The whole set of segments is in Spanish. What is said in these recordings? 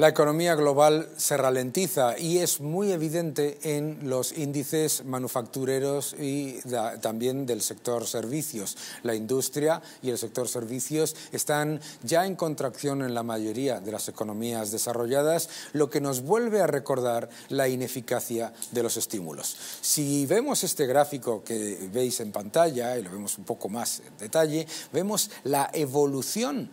La economía global se ralentiza y es muy evidente en los índices manufactureros y también del sector servicios. La industria y el sector servicios están ya en contracción en la mayoría de las economías desarrolladas, lo que nos vuelve a recordar la ineficacia de los estímulos. Si vemos este gráfico que veis en pantalla y lo vemos un poco más en detalle, vemos la evolución,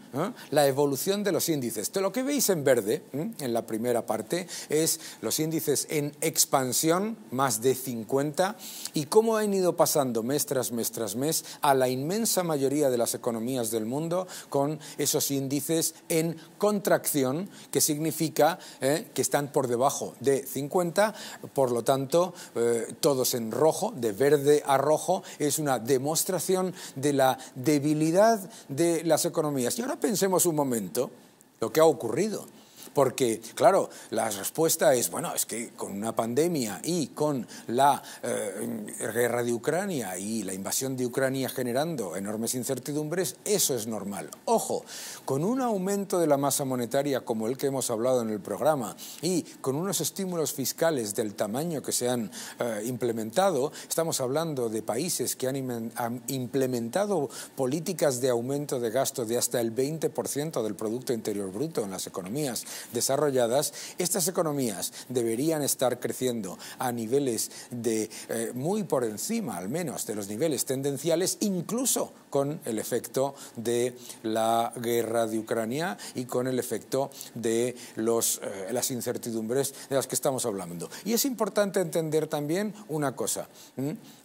la evolución de los índices. lo que veis en verde, en la primera parte, es los índices en expansión, más de 50, y cómo han ido pasando mes tras mes tras mes a la inmensa mayoría de las economías del mundo con esos índices en contracción, que significa ¿eh? que están por debajo de 50, por lo tanto, eh, todos en rojo, de verde a rojo, es una demostración de la debilidad de las economías. Y ahora pensemos un momento lo que ha ocurrido. Porque, claro, la respuesta es, bueno, es que con una pandemia y con la eh, guerra de Ucrania y la invasión de Ucrania generando enormes incertidumbres, eso es normal. Ojo, con un aumento de la masa monetaria como el que hemos hablado en el programa y con unos estímulos fiscales del tamaño que se han eh, implementado, estamos hablando de países que han, han implementado políticas de aumento de gasto de hasta el 20% del Producto Interior Bruto en las economías desarrolladas, estas economías deberían estar creciendo a niveles de eh, muy por encima, al menos, de los niveles tendenciales, incluso con el efecto de la guerra de Ucrania y con el efecto de los, eh, las incertidumbres de las que estamos hablando. Y es importante entender también una cosa.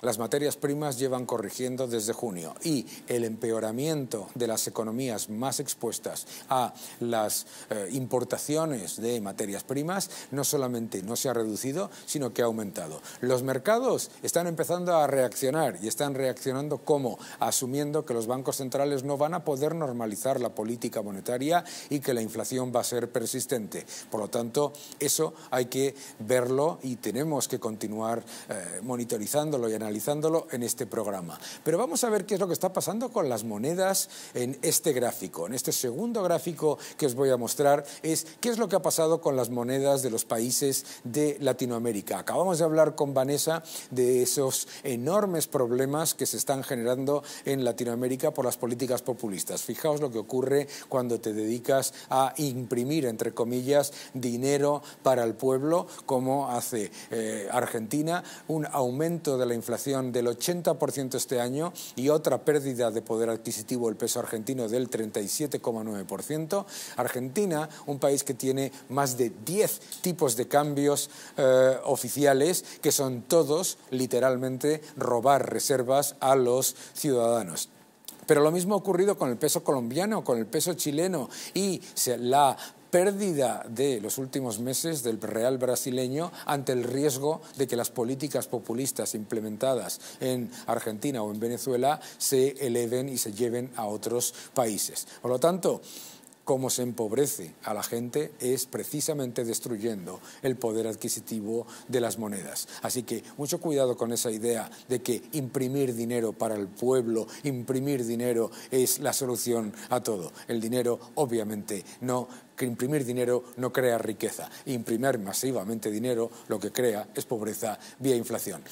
Las materias primas llevan corrigiendo desde junio y el empeoramiento de las economías más expuestas a las importa eh, importaciones de materias primas no solamente no se ha reducido, sino que ha aumentado. Los mercados están empezando a reaccionar y están reaccionando como asumiendo que los bancos centrales no van a poder normalizar la política monetaria y que la inflación va a ser persistente. Por lo tanto, eso hay que verlo y tenemos que continuar eh, monitorizándolo y analizándolo en este programa. Pero vamos a ver qué es lo que está pasando con las monedas en este gráfico. En este segundo gráfico que os voy a mostrar es qué es lo que ha pasado con las monedas de los países de Latinoamérica. Acabamos de hablar con Vanessa de esos enormes problemas que se están generando en Latinoamérica por las políticas populistas. Fijaos lo que ocurre cuando te dedicas a imprimir, entre comillas, dinero para el pueblo, como hace eh, Argentina, un aumento de la inflación del 80% este año y otra pérdida de poder adquisitivo el peso argentino del 37,9%. Argentina, un país que tiene más de 10 tipos de cambios eh, oficiales, que son todos literalmente robar reservas a los ciudadanos. Pero lo mismo ha ocurrido con el peso colombiano, con el peso chileno y la pérdida de los últimos meses del real brasileño ante el riesgo de que las políticas populistas implementadas en Argentina o en Venezuela se eleven y se lleven a otros países. Por lo tanto, cómo se empobrece a la gente es precisamente destruyendo el poder adquisitivo de las monedas. Así que mucho cuidado con esa idea de que imprimir dinero para el pueblo, imprimir dinero es la solución a todo. El dinero obviamente no que imprimir dinero no crea riqueza. Imprimir masivamente dinero lo que crea es pobreza vía inflación.